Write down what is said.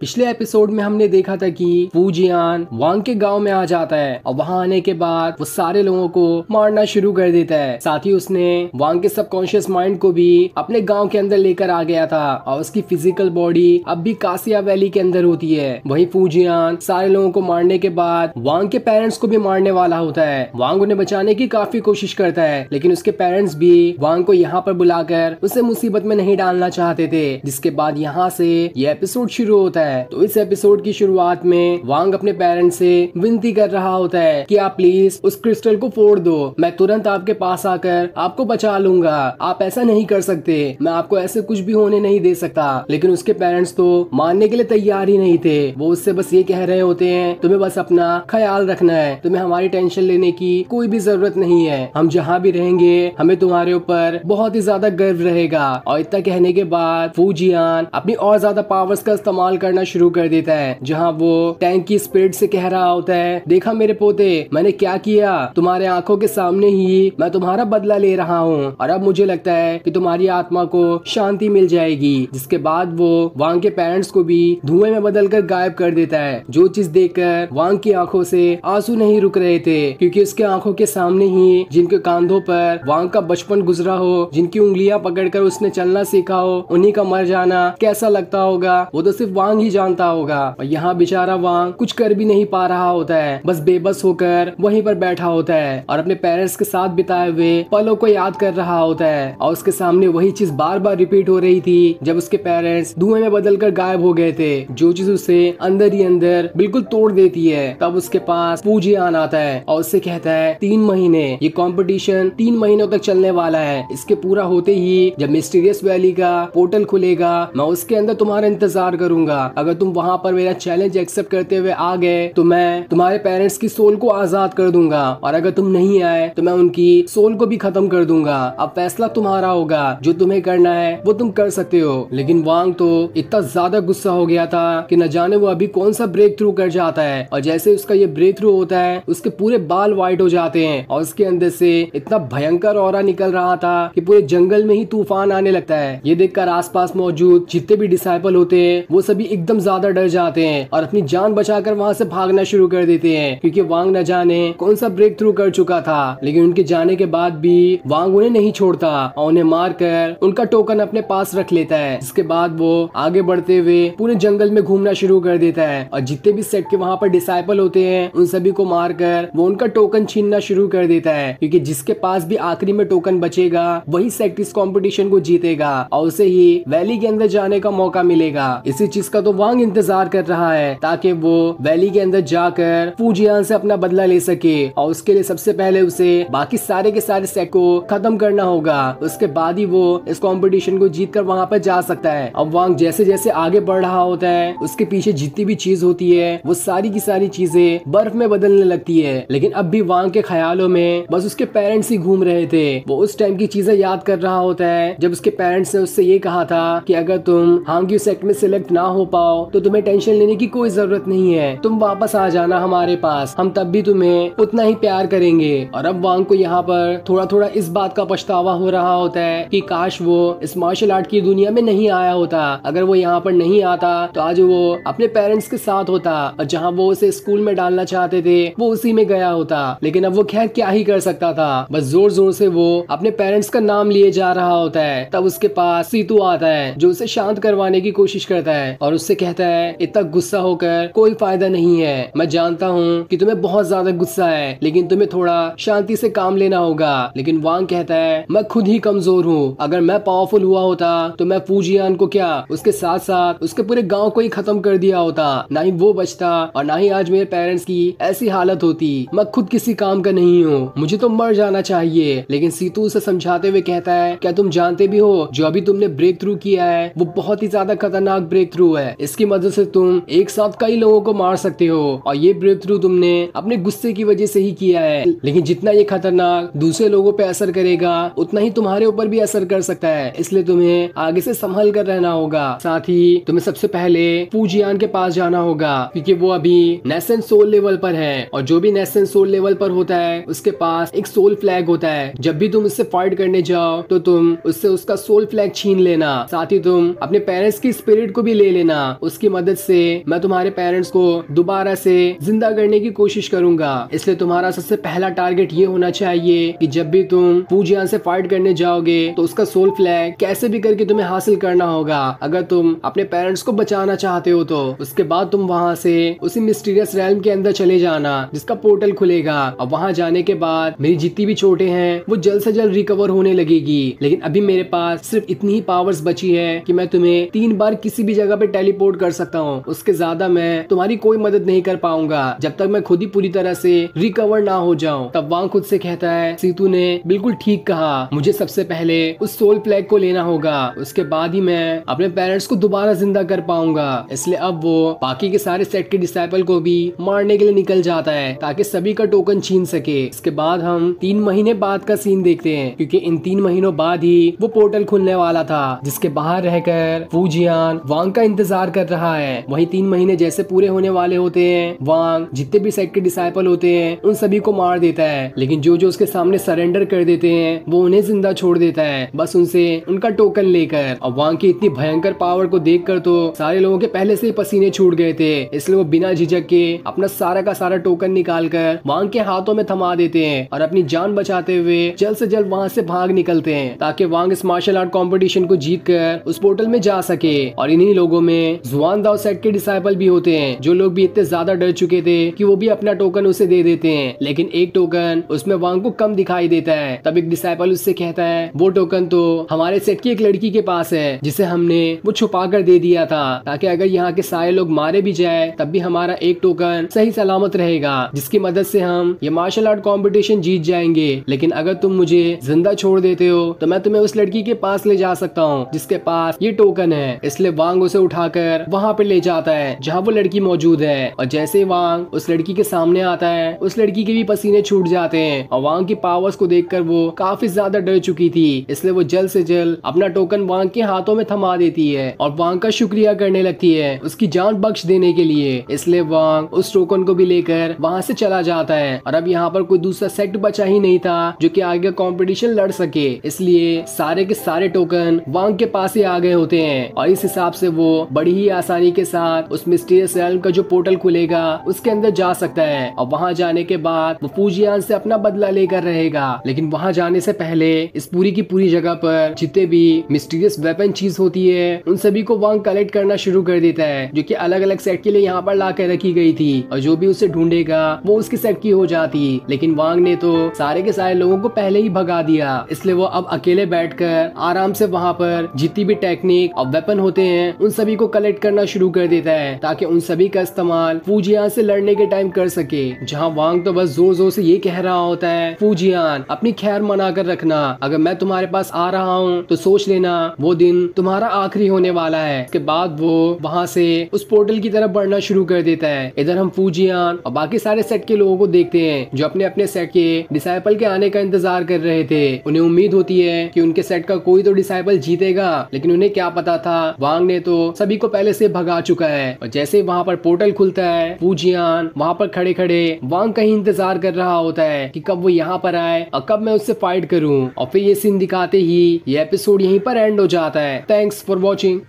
पिछले एपिसोड में हमने देखा था कि पूजियान वांग के गांव में आ जाता है और वहां आने के बाद वो सारे लोगों को मारना शुरू कर देता है साथ ही उसने वांग के सबकॉन्शियस माइंड को भी अपने गांव के अंदर लेकर आ गया था और उसकी फिजिकल बॉडी अब भी कासिया वैली के अंदर होती है वही पूजियान सारे लोगों को मारने के बाद वांग के पेरेंट्स को भी मारने वाला होता है वांग उन्हें बचाने की काफी कोशिश करता है लेकिन उसके पेरेंट्स भी वांग को यहाँ पर बुलाकर उसे मुसीबत में नहीं डालना चाहते थे जिसके बाद यहाँ से ये एपिसोड शुरू होता है है तो इस एपिसोड की शुरुआत में वांग अपने पेरेंट्स से विनती कर रहा होता है कि आप प्लीज उस क्रिस्टल को फोड़ दो मैं तुरंत आपके पास आकर आपको बचा लूंगा आप ऐसा नहीं कर सकते मैं आपको ऐसे कुछ भी होने नहीं दे सकता लेकिन उसके पेरेंट्स तो मानने के लिए तैयार ही नहीं थे वो उससे बस ये कह रहे होते हैं तुम्हें बस अपना ख्याल रखना है तुम्हें हमारी टेंशन लेने की कोई भी जरूरत नहीं है हम जहाँ भी रहेंगे हमें तुम्हारे ऊपर बहुत ही ज्यादा गर्व रहेगा और इतना कहने के बाद फूजियान अपनी और ज्यादा पावर्स का इस्तेमाल करना करना शुरू कर देता है जहाँ वो टैंक की स्पिरिट से कह रहा होता है देखा मेरे पोते मैंने क्या किया तुम्हारे आंखों के सामने ही मैं तुम्हारा बदला ले रहा हूँ और अब मुझे लगता है कि तुम्हारी आत्मा को शांति मिल जाएगी जिसके बाद वो वांग के पेरेंट्स को भी धुएं में बदल कर गायब कर देता है जो चीज कर वांग की आंखों से आंसू नहीं रुक रहे थे क्योंकि उसके आंखों के सामने ही जिनके कांधों पर वांग का बचपन गुजरा हो जिनकी उंगलियां पकड़कर उसने चलना सीखा हो उन्हीं का मर जाना कैसा लगता होगा वो तो सिर्फ वांग ही ही जानता होगा और यहाँ बेचारा वांग कुछ कर भी नहीं पा रहा होता है बस बेबस होकर वहीं पर बैठा होता है और अपने पेरेंट्स के साथ बिताए हुए पलों को याद कर रहा होता है और उसके सामने वही चीज बार बार रिपीट हो रही थी जब उसके पेरेंट्स धुएं में बदल कर गायब हो गए थे जो चीज उसे अंदर ही अंदर बिल्कुल तोड़ देती है तब उसके पास पूजी आन आता है और उससे कहता है तीन महीने ये कॉम्पिटिशन तीन महीनों तक चलने वाला है इसके पूरा होते ही जब मिस्टीरियस वैली का पोर्टल खुलेगा मैं उसके अंदर तुम्हारा इंतजार करूंगा अगर तुम वहां पर मेरा चैलेंज एक्सेप्ट करते हुए आ गए तो मैं तुम्हारे पेरेंट्स की सोल को आजाद कर दूंगा और अगर तुम नहीं आए तो मैं उनकी सोल को भी खत्म कर दूंगा अब फैसला तुम्हारा होगा जो तुम्हें करना है वो तुम कर सकते हो लेकिन वांग तो इतना ज्यादा गुस्सा हो गया था कि न जाने वो अभी कौन सा ब्रेक थ्रू कर जाता है और जैसे उसका ये ब्रेक थ्रू होता है उसके पूरे बाल व्हाइट हो जाते हैं और उसके अंदर से इतना भयंकर और निकल रहा था कि पूरे जंगल में ही तूफान आने लगता है ये देखकर आसपास मौजूद जितने भी डिसाइपल होते हैं वो सभी एक एकदम ज्यादा डर जाते हैं और अपनी जान बचाकर वहाँ से भागना शुरू कर देते हैं क्योंकि वांग न जाने कौन सा ब्रेक थ्रू कर चुका था लेकिन उनके जाने के बाद भी वांग उन्हें नहीं छोड़ता और उन्हें मार कर उनका टोकन अपने पास रख लेता है इसके बाद वो आगे बढ़ते हुए पूरे जंगल में घूमना शुरू कर देता है और जितने भी सेट के वहाँ पर डिसाइपल होते हैं उन सभी को मार कर वो उनका टोकन छीनना शुरू कर देता है क्योंकि जिसके पास भी आखिरी में टोकन बचेगा वही सेट इस कॉम्पिटिशन को जीतेगा और उसे ही वैली के अंदर जाने का मौका मिलेगा इसी चीज का तो वांग इंतजार कर रहा है ताकि वो वैली के अंदर जाकर फूजियान से अपना बदला ले सके और उसके लिए सबसे पहले उसे बाकी सारे के सारे सेट को खत्म करना होगा उसके बाद ही वो इस कॉम्पिटिशन को जीत कर वहाँ पर जा सकता है अब वांग जैसे जैसे आगे बढ़ रहा होता है उसके पीछे जितनी भी चीज होती है वो सारी की सारी चीजें बर्फ में बदलने लगती है लेकिन अब भी वांग के ख्यालों में बस उसके पेरेंट्स ही घूम रहे थे वो उस टाइम की चीजें याद कर रहा होता है जब उसके पेरेंट्स ने उससे ये कहा था कि अगर तुम हांग्यू सेक्ट में सिलेक्ट ना हो पाओ आओ तो तुम्हें टेंशन लेने की कोई जरूरत नहीं है तुम वापस आ जाना हमारे पास हम तब भी तुम्हें उतना ही प्यार करेंगे और अब वांग को यहाँ पर थोड़ा थोड़ा इस बात का पछतावा हो रहा होता है कि काश वो इस मार्शल आर्ट की दुनिया में नहीं आया होता अगर वो यहाँ पर नहीं आता तो आज वो अपने पेरेंट्स के साथ होता और जहाँ वो उसे स्कूल में डालना चाहते थे वो उसी में गया होता लेकिन अब वो खैर क्या ही कर सकता था बस जोर जोर से वो अपने पेरेंट्स का नाम लिए जा रहा होता है तब उसके पास सीतू आता है जो उसे शांत करवाने की कोशिश करता है और उस उससे कहता है इतना गुस्सा होकर कोई फायदा नहीं है मैं जानता हूँ कि तुम्हें बहुत ज्यादा गुस्सा है लेकिन तुम्हें थोड़ा शांति से काम लेना होगा लेकिन वांग कहता है मैं खुद ही कमजोर हूँ अगर मैं पावरफुल हुआ होता तो मैं फूजियान को क्या उसके साथ साथ उसके पूरे गाँव को ही खत्म कर दिया होता ना ही वो बचता और ना ही आज मेरे पेरेंट्स की ऐसी हालत होती मैं खुद किसी काम का नहीं हूँ मुझे तो मर जाना चाहिए लेकिन सीतू उसे समझाते हुए कहता है क्या तुम जानते भी हो जो अभी तुमने ब्रेक थ्रू किया है वो बहुत ही ज्यादा खतरनाक ब्रेक थ्रू है इसकी मदद से तुम एक साथ कई लोगों को मार सकते हो और ये ब्रेक थ्रू तुमने अपने गुस्से की वजह से ही किया है लेकिन जितना ये खतरनाक दूसरे लोगों पे असर करेगा उतना ही तुम्हारे ऊपर भी असर कर सकता है इसलिए तुम्हें आगे से संभल कर रहना होगा साथ ही तुम्हें सबसे पहले पूजियान के पास जाना होगा क्योंकि वो अभी नेशन सोल लेवल पर है और जो भी नेशन सोल लेवल पर होता है उसके पास एक सोल फ्लैग होता है जब भी तुम उससे फाइट करने जाओ तो तुम उससे उसका सोल फ्लैग छीन लेना साथ ही तुम अपने पेरेंट्स की स्पिरिट को भी ले लेना उसकी मदद से मैं तुम्हारे पेरेंट्स को दोबारा से जिंदा करने की कोशिश करूंगा इसलिए तुम्हारा सबसे पहला टारगेट ये होना चाहिए कि जब भी तुम पूजिया से फाइट करने जाओगे तो उसका सोल फ्लैग कैसे भी करके तुम्हें हासिल करना होगा अगर तुम अपने पेरेंट्स को बचाना चाहते हो तो उसके बाद तुम वहाँ से उसी मिस्टीरियस रैम के अंदर चले जाना जिसका पोर्टल खुलेगा और वहाँ जाने के बाद मेरी जितनी भी छोटे हैं वो जल्द से जल्द रिकवर होने लगेगी लेकिन अभी मेरे पास सिर्फ इतनी ही पावर्स बची है कि मैं तुम्हें तीन बार किसी भी जगह पे टेली रिपोर्ट कर सकता हूँ उसके ज्यादा मैं तुम्हारी कोई मदद नहीं कर पाऊंगा जब तक मैं खुद ही पूरी तरह से रिकवर ना हो जाऊँ तब वांग खुद से कहता है सीतू ने बिल्कुल ठीक कहा मुझे सबसे पहले उस सोल प्लेग को लेना होगा उसके बाद ही मैं अपने पेरेंट्स को दोबारा जिंदा कर पाऊंगा इसलिए अब वो बाकी के सारे सेट के डिसाइपल को भी मारने के लिए निकल जाता है ताकि सभी का टोकन छीन सके इसके बाद हम तीन महीने बाद का सीन देखते हैं क्योंकि इन तीन महीनों बाद ही वो पोर्टल खुलने वाला था जिसके बाहर रहकर फूजियान वांग का इंतजार पार कर रहा है वही तीन महीने जैसे पूरे होने वाले होते हैं वांग जितने भी सेक्ट के डिसाइपल होते हैं उन सभी को मार देता है लेकिन जो जो उसके सामने सरेंडर कर देते हैं वो उन्हें जिंदा छोड़ देता है बस उनसे उनका टोकन लेकर और वांग की इतनी भयंकर पावर को देख कर तो सारे लोगों के पहले से ही पसीने छूट गए थे इसलिए वो बिना झिझक के अपना सारा का सारा टोकन निकाल कर वांग के हाथों में थमा देते हैं और अपनी जान बचाते हुए जल्द से जल्द वहाँ से भाग निकलते हैं ताकि वांग इस मार्शल आर्ट कॉम्पिटिशन को जीत कर उस पोर्टल में जा सके और इन्हीं लोगों में जुआन दाओ सेट के डिसाइपल भी होते हैं जो लोग भी इतने ज्यादा डर चुके थे कि वो भी अपना टोकन उसे दे देते हैं लेकिन एक टोकन उसमें वांग को कम दिखाई देता है तब एक डिसाइपल उससे कहता है वो टोकन तो हमारे सेट की एक लड़की के पास है जिसे हमने वो छुपा कर दे दिया था ताकि अगर यहाँ के सारे लोग मारे भी जाए तब भी हमारा एक टोकन सही सलामत रहेगा जिसकी मदद से हम ये मार्शल आर्ट कॉम्पिटिशन जीत जाएंगे लेकिन अगर तुम मुझे जिंदा छोड़ देते हो तो मैं तुम्हें उस लड़की के पास ले जा सकता हूँ जिसके पास ये टोकन है इसलिए वांग उसे उठाकर लेकर वहाँ पे ले जाता है जहाँ वो लड़की मौजूद है और जैसे वांग उस लड़की के सामने आता है उस लड़की के भी पसीने छूट जाते हैं और वांग की पावर्स को देखकर वो काफी ज्यादा डर चुकी थी इसलिए वो जल्द से जल्द अपना टोकन वांग के हाथों में थमा देती है और वांग का शुक्रिया करने लगती है उसकी जान बख्श देने के लिए इसलिए वांग उस टोकन को भी लेकर वहाँ से चला जाता है और अब यहाँ पर कोई दूसरा सेट बचा ही नहीं था जो की आगे कॉम्पिटिशन लड़ सके इसलिए सारे के सारे टोकन वांग के पास ही आ गए होते हैं और इस हिसाब से वो बड़ी ही आसानी के साथ उस मिस्टीरियस रेलम का जो पोर्टल खुलेगा उसके अंदर जा सकता है और वहाँ जाने के बाद वो पूजियान से अपना बदला लेकर रहेगा लेकिन वहाँ जाने से पहले इस पूरी की पूरी जगह पर जितने भी मिस्टीरियस वेपन चीज होती है उन सभी को वांग कलेक्ट करना शुरू कर देता है जो की अलग अलग सेट के लिए यहाँ पर ला रखी गई थी और जो भी उसे ढूंढेगा वो उसकी सेट की हो जाती लेकिन वांग ने तो सारे के सारे लोगों को पहले ही भगा दिया इसलिए वो अब अकेले बैठकर आराम से वहाँ पर जितनी भी टेक्निक और वेपन होते हैं उन सभी को कलेक्ट करना शुरू कर देता है ताकि उन सभी का इस्तेमाल फूजियान से लड़ने के टाइम कर सके जहाँ वांग तो बस जोर जोर से ये कह रहा होता है फूजियान अपनी खैर मना कर रखना अगर मैं तुम्हारे पास आ रहा हूँ तो सोच लेना वो दिन तुम्हारा आखिरी होने वाला है उसके बाद वो वहाँ से उस पोर्टल की तरफ बढ़ना शुरू कर देता है इधर हम फूजियान और बाकी सारे सेट के लोगों को देखते हैं जो अपने अपने सेट के डिसाइपल के आने का इंतजार कर रहे थे उन्हें उम्मीद होती है कि उनके सेट का कोई तो डिसाइपल जीतेगा लेकिन उन्हें क्या पता था वांग ने तो सभी को पहले से भगा चुका है और जैसे वहाँ पर पोर्टल खुलता है पूजियान वहाँ पर खड़े खड़े वांग कहीं इंतजार कर रहा होता है कि कब वो यहाँ पर आए और कब मैं उससे फाइट करूँ और फिर ये सीन दिखाते ही ये एपिसोड यहीं पर एंड हो जाता है थैंक्स फॉर वॉचिंग